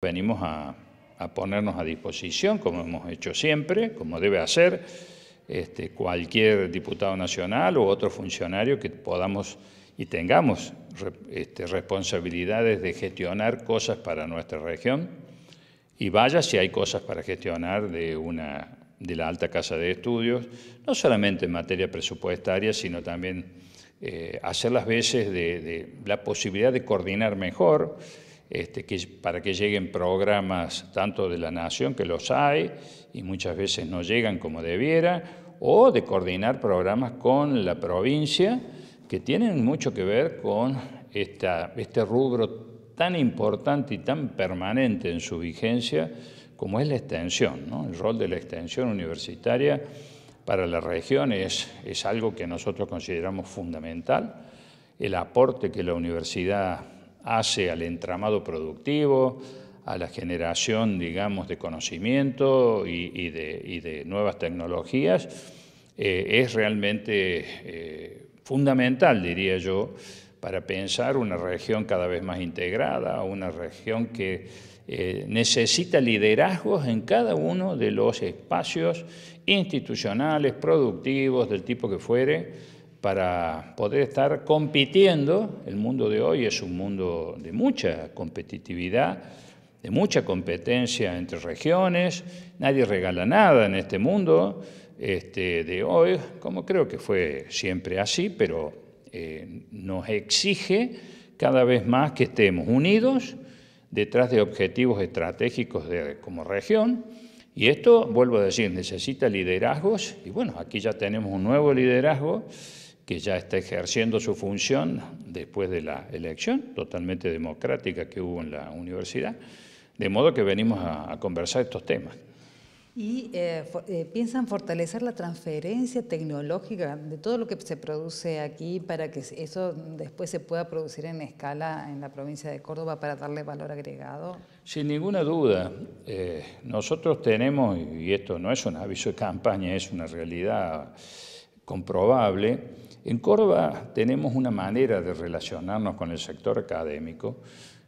Venimos a, ponernos a disposición, como hemos hecho siempre, como debe hacer este, cualquier diputado nacional u otro funcionario que podamos y tengamos este, responsabilidades de gestionar cosas para nuestra región. Y vaya si hay cosas para gestionar de, una, de la alta casa de estudios, no solamente en materia presupuestaria, sino también eh, hacer las veces de la posibilidad de coordinar mejor este, que, para que lleguen programas tanto de la nación, que los hay, y muchas veces no llegan como debiera, o de coordinar programas con la provincia, que tienen mucho que ver con este rubro tan importante y tan permanente en su vigencia como es la extensión. El rol de la extensión universitaria para la región es algo que nosotros consideramos fundamental. El aporte que la universidad hace al entramado productivo, a la generación, digamos, de conocimiento y, de, nuevas tecnologías, eh, es realmente eh, fundamental, diría yo, para pensar una región cada vez más integrada, una región que eh, necesita liderazgos en cada uno de los espacios institucionales, productivos, del tipo que fuere, para poder estar compitiendo. El mundo de hoy es un mundo de mucha competitividad, de mucha competencia entre regiones. Nadie regala nada en este mundo este, de hoy, como creo que fue siempre así, pero eh, nos exige cada vez más que estemos unidos detrás de objetivos estratégicos como región. Y esto, vuelvo a decir, necesita liderazgos, y bueno, aquí ya tenemos un nuevo liderazgo que ya está ejerciendo su función después de la elección totalmente democrática que hubo en la universidad, de modo que venimos a, conversar estos temas. ¿Y eh, eh, piensan fortalecer la transferencia tecnológica de todo lo que se produce aquí para que eso después se pueda producir en escala en la provincia de Córdoba para darle valor agregado? Sin ninguna duda. Eh, nosotros tenemos, y esto no es un aviso de campaña, es una realidad comprobable, en Córdoba tenemos una manera de relacionarnos con el sector académico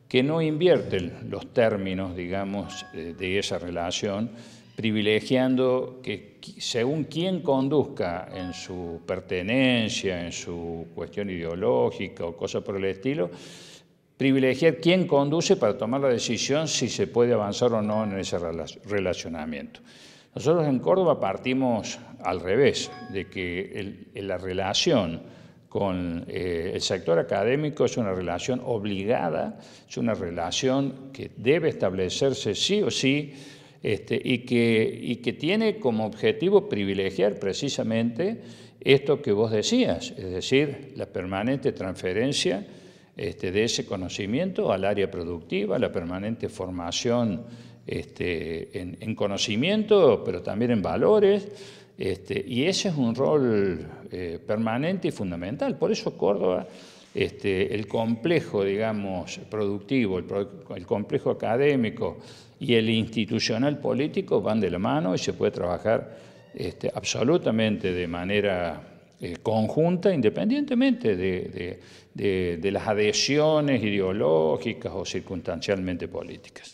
que no invierte los términos, digamos, eh, de esa relación, privilegiando que según quién conduzca en su pertenencia, en su cuestión ideológica o cosa por el estilo, privilegiar quién conduce para tomar la decisión si se puede avanzar o no en ese relacionamiento. Nosotros en Córdoba partimos al revés, de que la relación con eh, el sector académico es una relación obligada, es una relación que debe establecerse sí o sí este, y, que, tiene como objetivo privilegiar precisamente esto que vos decías, es decir, la permanente transferencia este, de ese conocimiento al área productiva, la permanente formación este, en, conocimiento, pero también en valores. Este, y ese es un rol eh, permanente y fundamental. Por eso Córdoba, este, el complejo, digamos, productivo, el, complejo académico y el institucional político van de la mano y se puede trabajar este, absolutamente de manera eh, conjunta, independientemente de las adhesiones ideológicas o circunstancialmente políticas.